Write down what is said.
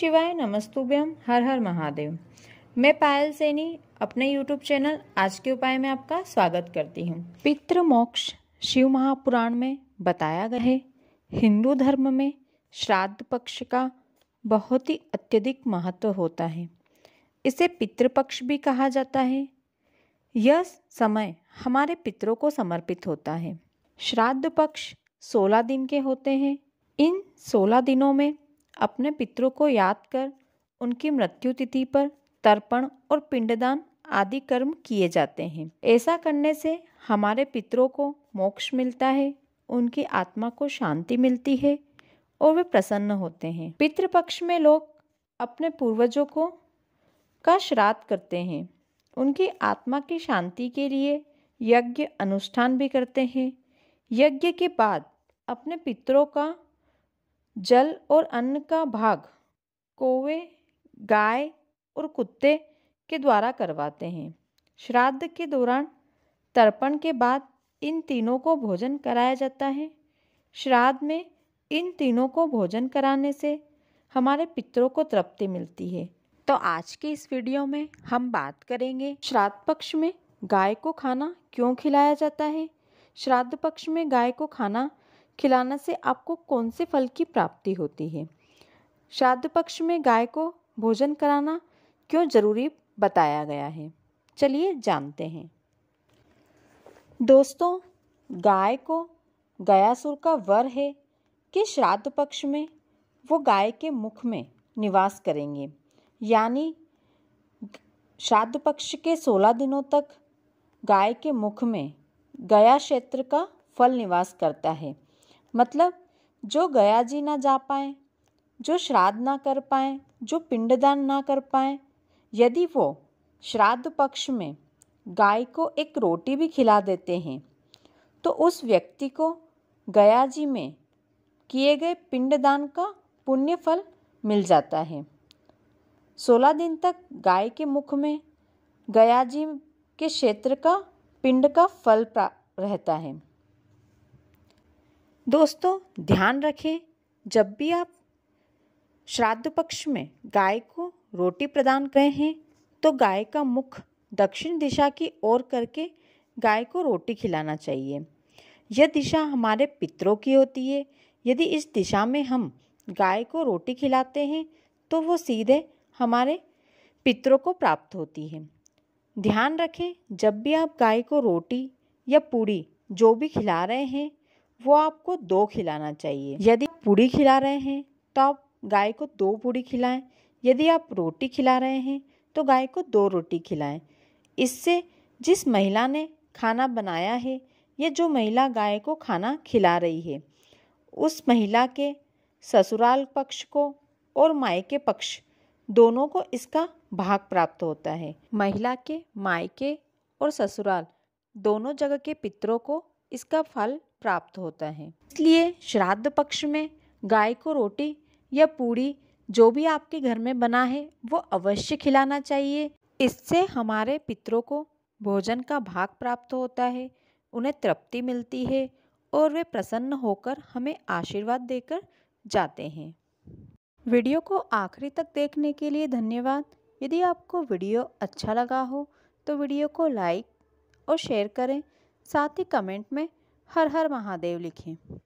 शिवाय नमस्तुभ्यम हर हर महादेव मैं पायल सैनी अपने YouTube चैनल आज के उपाय में आपका स्वागत करती हूँ पितृ मोक्ष शिव महापुराण में बताया गया है हिंदू धर्म में श्राद्ध पक्ष का बहुत ही अत्यधिक महत्व होता है इसे पितृपक्ष भी कहा जाता है यह समय हमारे पितरों को समर्पित होता है श्राद्ध पक्ष सोलह दिन के होते हैं इन सोलह दिनों में अपने पितरों को याद कर उनकी मृत्यु तिथि पर तर्पण और पिंडदान आदि कर्म किए जाते हैं ऐसा करने से हमारे पितरों को मोक्ष मिलता है उनकी आत्मा को शांति मिलती है और वे प्रसन्न होते हैं पितृपक्ष में लोग अपने पूर्वजों को का श्राद्ध करते हैं उनकी आत्मा की शांति के लिए यज्ञ अनुष्ठान भी करते हैं यज्ञ के बाद अपने पितरों का जल और अन्न का भाग कोवे गाय और कुत्ते के द्वारा करवाते हैं श्राद्ध के दौरान तर्पण के बाद इन तीनों को भोजन कराया जाता है श्राद्ध में इन तीनों को भोजन कराने से हमारे पितरों को तृप्ति मिलती है तो आज के इस वीडियो में हम बात करेंगे श्राद्ध पक्ष में गाय को खाना क्यों खिलाया जाता है श्राद्ध पक्ष में गाय को खाना खिलाना से आपको कौन से फल की प्राप्ति होती है श्राद्ध पक्ष में गाय को भोजन कराना क्यों जरूरी बताया गया है चलिए जानते हैं दोस्तों गाय को गयासुर का वर है कि श्राद्ध पक्ष में वो गाय के मुख में निवास करेंगे यानी श्राद्ध पक्ष के सोलह दिनों तक गाय के मुख में गया क्षेत्र का फल निवास करता है मतलब जो गया जी ना जा पाए जो श्राद्ध ना कर पाए जो पिंडदान ना कर पाए यदि वो श्राद्ध पक्ष में गाय को एक रोटी भी खिला देते हैं तो उस व्यक्ति को गया जी में किए गए पिंडदान का पुण्य फल मिल जाता है सोलह दिन तक गाय के मुख में गया जी के क्षेत्र का पिंड का फल रहता है दोस्तों ध्यान रखें जब भी आप श्राद्ध पक्ष में गाय को रोटी प्रदान करें हैं तो गाय का मुख दक्षिण दिशा की ओर करके गाय को रोटी खिलाना चाहिए यह दिशा हमारे पितरों की होती है यदि इस दिशा में हम गाय को रोटी खिलाते हैं तो वो सीधे हमारे पितरों को प्राप्त होती है ध्यान रखें जब भी आप गाय को रोटी या पूड़ी जो भी खिला रहे हैं वो आपको दो खिलाना चाहिए यदि पूड़ी खिला रहे हैं तो आप गाय को दो पूड़ी खिलाएं यदि आप रोटी खिला रहे हैं तो गाय को दो रोटी खिलाएं इससे जिस महिला ने खाना बनाया है या जो महिला गाय को खाना खिला रही है उस महिला के ससुराल पक्ष को और मायके पक्ष दोनों को इसका भाग प्राप्त होता है महिला के मायके और ससुराल दोनों जगह के पितरों को इसका फल प्राप्त होता है इसलिए श्राद्ध पक्ष में गाय को रोटी या पूड़ी जो भी आपके घर में बना है वो अवश्य खिलाना चाहिए इससे हमारे पितरों को भोजन का भाग प्राप्त होता है उन्हें तृप्ति मिलती है और वे प्रसन्न होकर हमें आशीर्वाद देकर जाते हैं वीडियो को आखिरी तक देखने के लिए धन्यवाद यदि आपको वीडियो अच्छा लगा हो तो वीडियो को लाइक और शेयर करें साथ ही कमेंट में हर हर महादेव लिखें